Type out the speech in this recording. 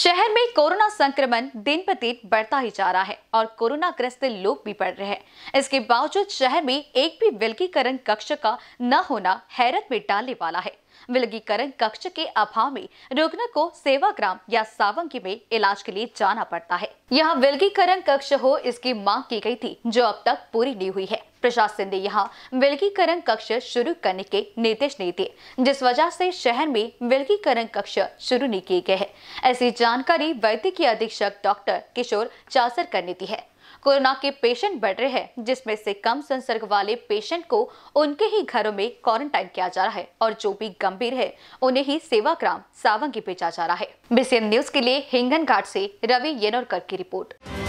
शहर में कोरोना संक्रमण दिन दिन बढ़ता ही जा रहा है और कोरोना ग्रस्त लोग भी बढ़ रहे हैं इसके बावजूद शहर में एक भी विलगीकरण कक्ष का न होना हैरत में डालने वाला है विलगीकरण कक्ष के अभाव में रुग्ण को सेवाग्राम या सावंगी में इलाज के लिए जाना पड़ता है यहाँ विलगीकरण कक्ष हो इसकी मांग की गई थी जो अब तक पूरी नहीं हुई है प्रशासन ने यहाँ विलगीकरण कक्ष शुरू करने के निर्देश नहीं दिए जिस वजह से शहर में विलगीकरण कक्ष शुरू नहीं किए गए हैं ऐसी जानकारी वैद्यकीय अधीक्षक डॉक्टर किशोर चासर ने दी है कोरोना के पेशेंट बढ़ रहे हैं जिसमें से कम संसर्ग वाले पेशेंट को उनके ही घरों में क्वारंटाइन किया जा रहा है और जो भी गंभीर है उन्हें ही सेवाग्राम सावंगी भेजा जा रहा है बीसीएन न्यूज के लिए हिंगन घाट से रवि येनोरकर की रिपोर्ट